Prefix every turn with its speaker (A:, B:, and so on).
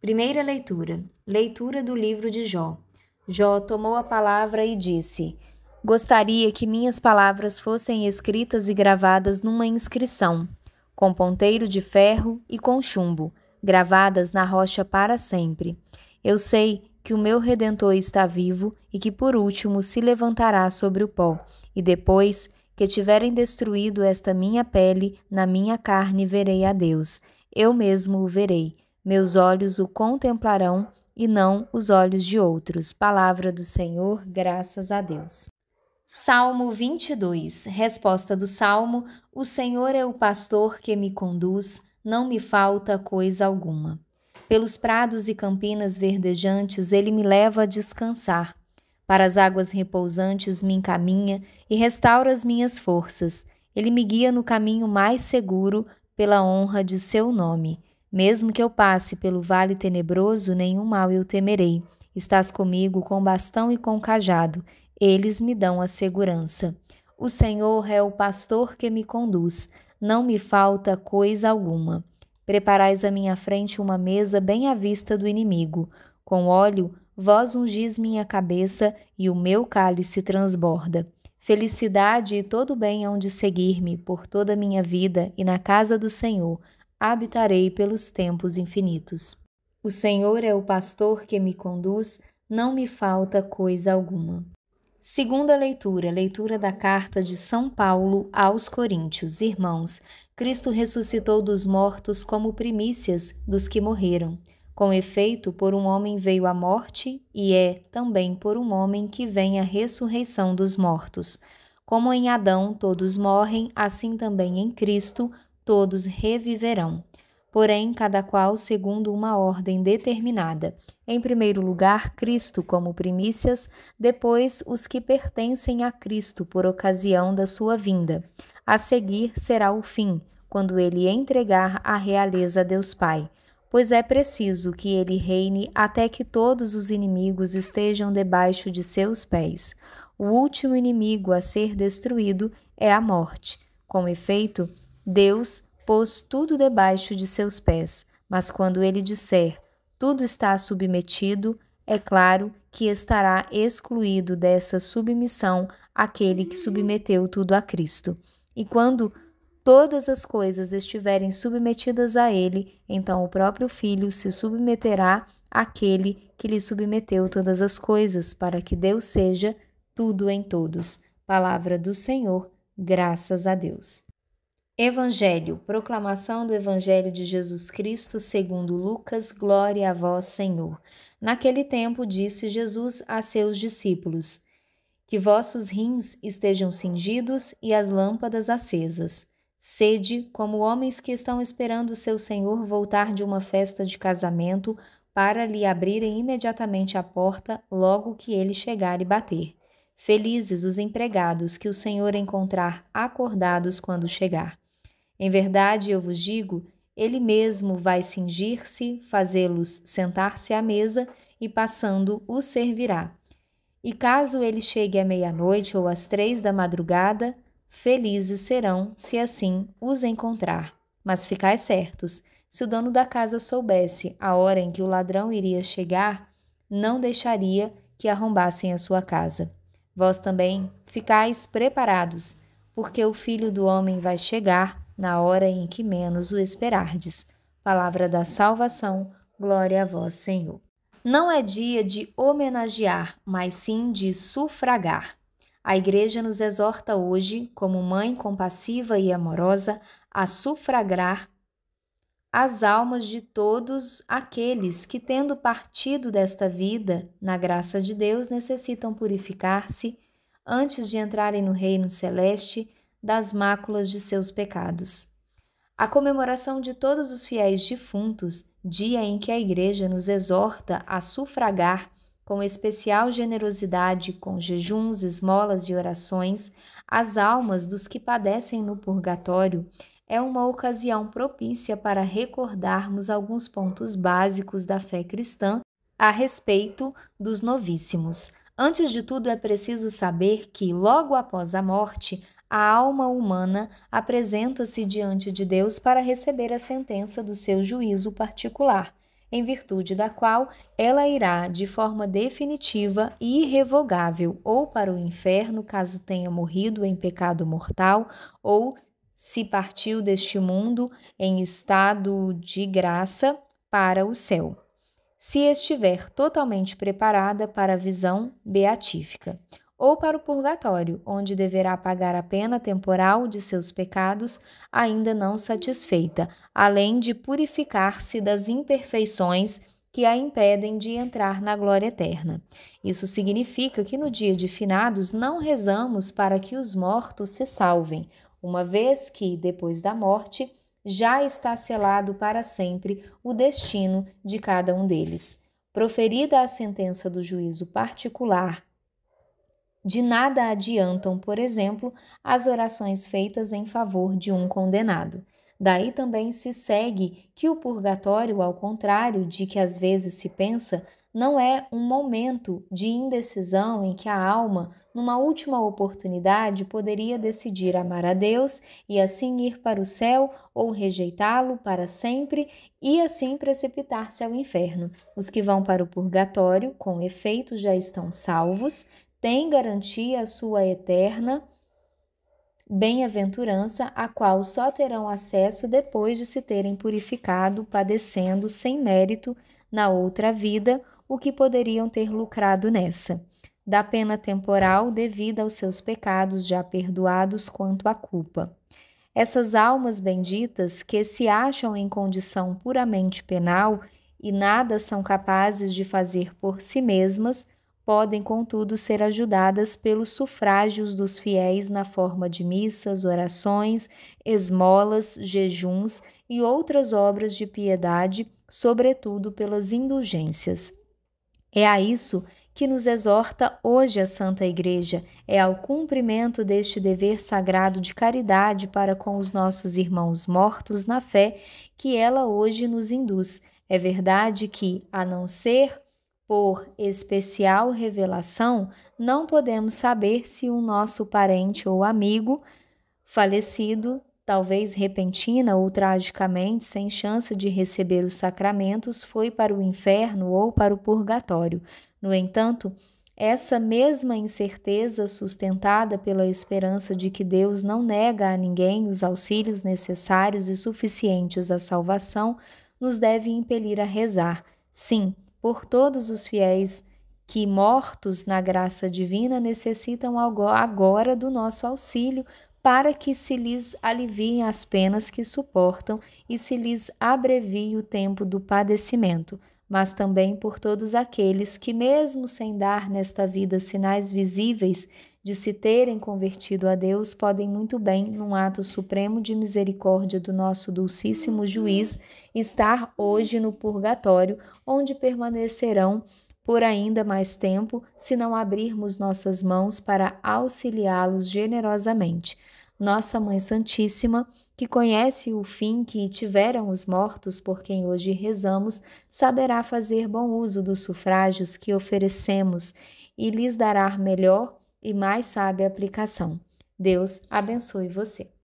A: Primeira leitura. Leitura do livro de Jó. Jó tomou a palavra e disse: Gostaria que minhas palavras fossem escritas e gravadas numa inscrição, com ponteiro de ferro e com chumbo, gravadas na rocha para sempre. Eu sei que o meu redentor está vivo e que por último se levantará sobre o pó, e depois que tiverem destruído esta minha pele, na minha carne verei a Deus. Eu mesmo o verei meus olhos o contemplarão e não os olhos de outros. Palavra do Senhor, graças a Deus. Salmo 22, resposta do salmo: O Senhor é o pastor que me conduz, não me falta coisa alguma. Pelos prados e campinas verdejantes, ele me leva a descansar. Para as águas repousantes me encaminha e restaura as minhas forças. Ele me guia no caminho mais seguro pela honra de seu nome. Mesmo que eu passe pelo vale tenebroso, nenhum mal eu temerei. Estás comigo com bastão e com cajado, eles me dão a segurança. O Senhor é o pastor que me conduz, não me falta coisa alguma. Preparais à minha frente uma mesa bem à vista do inimigo. Com óleo, vós ungis minha cabeça e o meu cálice transborda. Felicidade e todo bem hão de seguir-me por toda a minha vida e na casa do Senhor habitarei pelos tempos infinitos. O Senhor é o pastor que me conduz, não me falta coisa alguma. Segunda leitura, leitura da carta de São Paulo aos Coríntios, irmãos. Cristo ressuscitou dos mortos como primícias dos que morreram. Com efeito, por um homem veio a morte, e é também por um homem que vem a ressurreição dos mortos. Como em Adão todos morrem, assim também em Cristo todos reviverão, porém cada qual segundo uma ordem determinada. Em primeiro lugar, Cristo como primícias, depois os que pertencem a Cristo por ocasião da sua vinda. A seguir será o fim, quando ele entregar a realeza a Deus Pai. Pois é preciso que ele reine até que todos os inimigos estejam debaixo de seus pés. O último inimigo a ser destruído é a morte. Com efeito, Deus pôs tudo debaixo de seus pés, mas quando ele disser tudo está submetido, é claro que estará excluído dessa submissão aquele que submeteu tudo a Cristo. E quando todas as coisas estiverem submetidas a ele, então o próprio filho se submeterá àquele que lhe submeteu todas as coisas, para que Deus seja tudo em todos. Palavra do Senhor, graças a Deus. Evangelho, proclamação do Evangelho de Jesus Cristo segundo Lucas, glória a vós, Senhor. Naquele tempo disse Jesus a seus discípulos: Que vossos rins estejam cingidos e as lâmpadas acesas. Sede como homens que estão esperando seu Senhor voltar de uma festa de casamento para lhe abrirem imediatamente a porta logo que ele chegar e bater. Felizes os empregados que o Senhor encontrar acordados quando chegar. Em verdade, eu vos digo, ele mesmo vai cingir-se, fazê-los sentar-se à mesa e, passando, os servirá. E caso ele chegue à meia-noite ou às três da madrugada, felizes serão se assim os encontrar. Mas ficai certos: se o dono da casa soubesse a hora em que o ladrão iria chegar, não deixaria que arrombassem a sua casa. Vós também ficais preparados, porque o filho do homem vai chegar na hora em que menos o esperardes. Palavra da salvação, glória a vós, Senhor. Não é dia de homenagear, mas sim de sufragar. A Igreja nos exorta hoje, como mãe compassiva e amorosa, a sufragar as almas de todos aqueles que, tendo partido desta vida, na graça de Deus, necessitam purificar-se antes de entrarem no reino celeste das máculas de seus pecados. A comemoração de todos os fiéis defuntos, dia em que a Igreja nos exorta a sufragar com especial generosidade, com jejuns, esmolas e orações, as almas dos que padecem no purgatório, é uma ocasião propícia para recordarmos alguns pontos básicos da fé cristã a respeito dos novíssimos. Antes de tudo, é preciso saber que, logo após a morte, a alma humana apresenta-se diante de Deus para receber a sentença do seu juízo particular, em virtude da qual ela irá de forma definitiva e irrevogável ou para o inferno, caso tenha morrido em pecado mortal, ou se partiu deste mundo em estado de graça para o céu, se estiver totalmente preparada para a visão beatífica ou para o purgatório, onde deverá pagar a pena temporal de seus pecados, ainda não satisfeita, além de purificar-se das imperfeições que a impedem de entrar na glória eterna. Isso significa que no dia de finados não rezamos para que os mortos se salvem, uma vez que, depois da morte, já está selado para sempre o destino de cada um deles. Proferida a sentença do juízo particular de nada adiantam, por exemplo, as orações feitas em favor de um condenado. Daí também se segue que o purgatório, ao contrário de que às vezes se pensa, não é um momento de indecisão em que a alma, numa última oportunidade, poderia decidir amar a Deus e assim ir para o céu ou rejeitá-lo para sempre e assim precipitar-se ao inferno. Os que vão para o purgatório, com efeito, já estão salvos, tem garantia a sua eterna bem-aventurança, a qual só terão acesso depois de se terem purificado, padecendo sem mérito na outra vida o que poderiam ter lucrado nessa, da pena temporal devida aos seus pecados já perdoados quanto à culpa. Essas almas benditas que se acham em condição puramente penal e nada são capazes de fazer por si mesmas, podem, contudo, ser ajudadas pelos sufrágios dos fiéis na forma de missas, orações, esmolas, jejuns e outras obras de piedade, sobretudo pelas indulgências. É a isso que nos exorta hoje a Santa Igreja, é ao cumprimento deste dever sagrado de caridade para com os nossos irmãos mortos na fé que ela hoje nos induz. É verdade que, a não ser por especial revelação, não podemos saber se o nosso parente ou amigo falecido, talvez repentina ou tragicamente, sem chance de receber os sacramentos, foi para o inferno ou para o purgatório. No entanto, essa mesma incerteza, sustentada pela esperança de que Deus não nega a ninguém os auxílios necessários e suficientes à salvação, nos deve impelir a rezar. Sim, por todos os fiéis que, mortos na graça divina, necessitam agora do nosso auxílio para que se lhes aliviem as penas que suportam e se lhes abrevie o tempo do padecimento, mas também por todos aqueles que, mesmo sem dar nesta vida sinais visíveis de se terem convertido a Deus podem muito bem, num ato supremo de misericórdia do nosso Dulcíssimo Juiz, estar hoje no purgatório, onde permanecerão por ainda mais tempo se não abrirmos nossas mãos para auxiliá-los generosamente. Nossa Mãe Santíssima, que conhece o fim que tiveram os mortos por quem hoje rezamos, saberá fazer bom uso dos sufrágios que oferecemos e lhes dará melhor e mais sábia aplicação. Deus abençoe você.